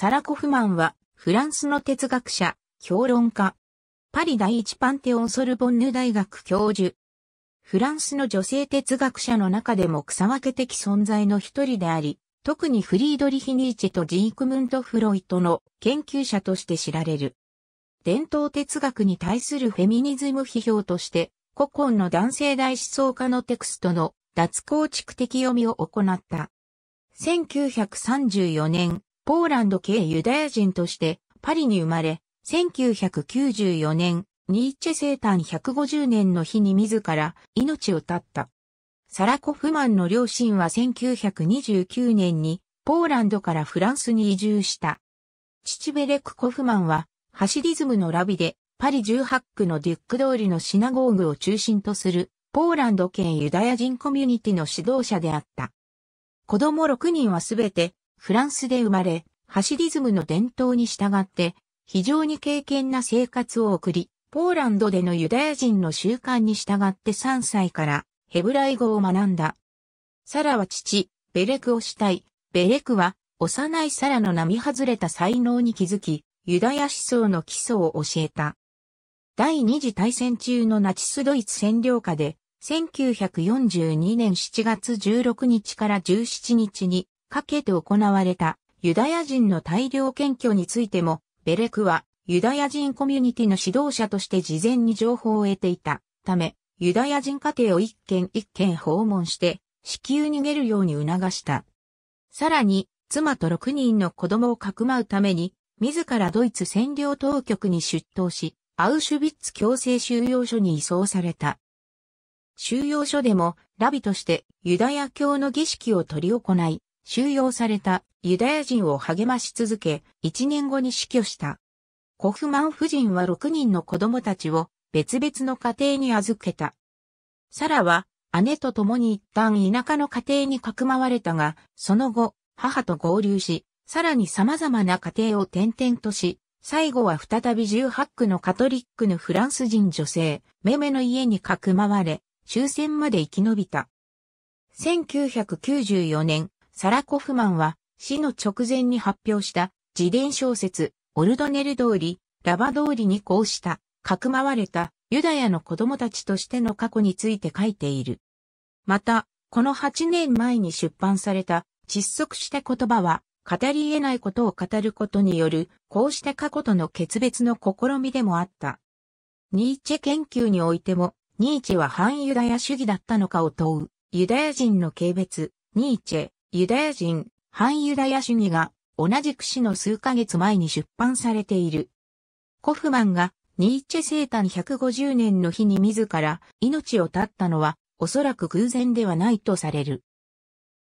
サラ・コフマンは、フランスの哲学者、評論家。パリ第一パンテオンソルボンヌ大学教授。フランスの女性哲学者の中でも草分け的存在の一人であり、特にフリードリヒ・ニーチェとジークムント・フロイトの研究者として知られる。伝統哲学に対するフェミニズム批評として、古今の男性大思想家のテクストの脱構築的読みを行った。1934年、ポーランド系ユダヤ人としてパリに生まれ、1994年、ニーチェ生誕150年の日に自ら命を絶った。サラコフマンの両親は1929年にポーランドからフランスに移住した。父ベレク・コフマンはハシリズムのラビでパリ18区のデュック通りのシナゴーグを中心とするポーランド系ユダヤ人コミュニティの指導者であった。子供6人はすべてフランスで生まれ、ハシリズムの伝統に従って、非常に敬虔な生活を送り、ポーランドでのユダヤ人の習慣に従って3歳からヘブライ語を学んだ。サラは父、ベレクをしたい。ベレクは幼いサラの並外れた才能に気づき、ユダヤ思想の基礎を教えた。第二次大戦中のナチスドイツ占領下で、1942年7月16日から17日にかけて行われたユダヤ人の大量検挙についても、ベレクはユダヤ人コミュニティの指導者として事前に情報を得ていたため、ユダヤ人家庭を一軒一軒訪問して、至急逃げるように促した。さらに、妻と6人の子供をかくまうために、自らドイツ占領当局に出頭し、アウシュビッツ強制収容所に移送された。収容所でも、ラビとしてユダヤ教の儀式を執り行い、収容されたユダヤ人を励まし続け、1年後に死去した。コフマン夫人は6人の子供たちを別々の家庭に預けた。サラは姉と共に一旦田舎の家庭にかくまわれたが、その後、母と合流し、さらに様々な家庭を転々とし、最後は再び18区のカトリックのフランス人女性、メメの家にかくまわれ、終戦まで生き延びた。1994年、サラ・コフマンは死の直前に発表した自伝小説オルドネル通り、ラバ通りにこうした、かくまわれたユダヤの子供たちとしての過去について書いている。また、この8年前に出版された窒息した言葉は、語り得ないことを語ることによる、こうした過去との決別の試みでもあった。ニーチェ研究においても、ニーチェは反ユダヤ主義だったのかを問う、ユダヤ人の軽蔑、ニーチェ、ユダヤ人、反ユダヤ主義が同じく死の数ヶ月前に出版されている。コフマンがニーチェ生誕150年の日に自ら命を絶ったのはおそらく偶然ではないとされる。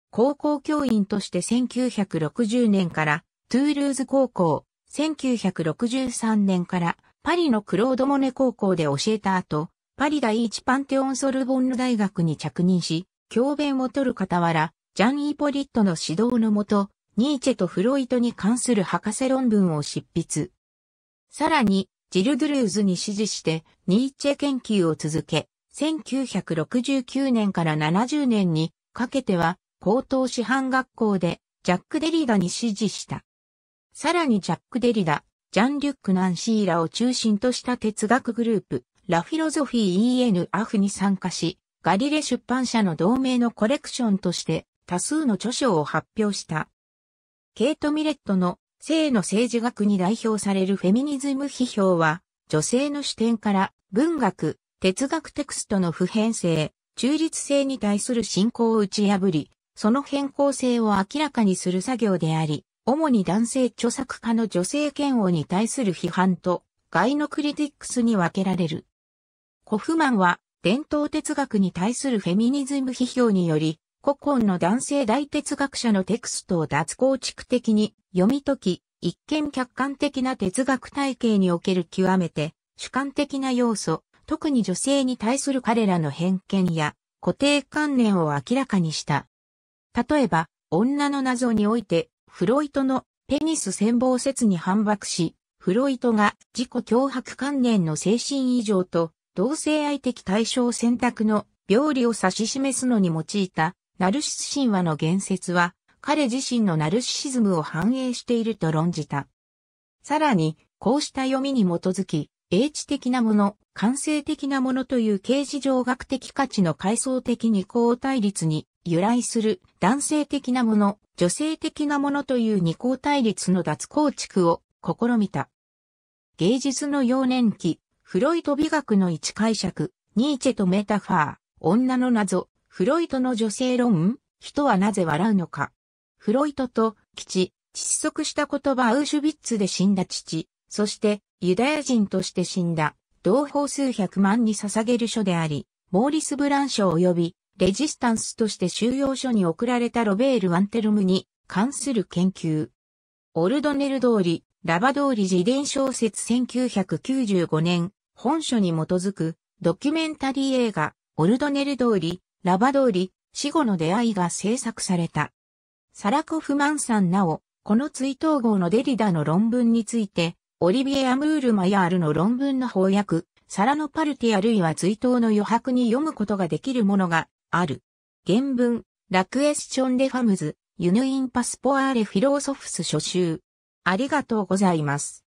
高校教員として1960年からトゥールーズ高校、1963年からパリのクロードモネ高校で教えた後、パリ第一パンテオンソルボンヌ大学に着任し、教鞭を取る傍ら、ジャン・イポリットの指導のもと、ニーチェとフロイトに関する博士論文を執筆。さらに、ジル・ドゥルーズに指示して、ニーチェ研究を続け、1969年から70年にかけては、高等師範学校で、ジャック・デリダに指示した。さらにジャック・デリダ、ジャン・リュック・ナンシーラを中心とした哲学グループ、ラフィロゾフィー EN アフに参加し、ガリレ出版社の同盟のコレクションとして、多数の著書を発表した。ケイト・ミレットの性の政治学に代表されるフェミニズム批評は、女性の視点から文学、哲学テクストの普遍性、中立性に対する信仰を打ち破り、その変更性を明らかにする作業であり、主に男性著作家の女性嫌悪に対する批判と、外のクリティックスに分けられる。コフマンは、伝統哲学に対するフェミニズム批評により、古今の男性大哲学者のテクストを脱構築的に読み解き、一見客観的な哲学体系における極めて主観的な要素、特に女性に対する彼らの偏見や固定観念を明らかにした。例えば、女の謎において、フロイトのペニス戦争説に反駁し、フロイトが自己脅迫観念の精神異常と同性愛的対象選択の病理を指し示すのに用いたナルシス神話の言説は、彼自身のナルシシズムを反映していると論じた。さらに、こうした読みに基づき、英知的なもの、感性的なものという形事上学的価値の階層的二項対立に由来する男性的なもの、女性的なものという二項対立の脱構築を試みた。芸術の幼年期、フロイト美学の一解釈、ニーチェとメタファー、女の謎、フロイトの女性論人はなぜ笑うのか。フロイトと、地窒息した言葉アウシュビッツで死んだ父、そしてユダヤ人として死んだ、同胞数百万に捧げる書であり、モーリス・ブランー及び、レジスタンスとして収容所に送られたロベール・ワンテルムに関する研究。オルドネル通り、ラバ通り自伝小説1995年、本書に基づく、ドキュメンタリー映画、オルドネル通り、ラバ通り、死後の出会いが制作された。サラコフマンさんなお、この追悼号のデリダの論文について、オリビエ・アムール・マヤールの論文の翻訳、サラのパルティあるいは追悼の余白に読むことができるものがある。原文、ラクエスチョン・デ・ファムズ、ユヌイン・パスポアーレ・フィローソフス初集。ありがとうございます。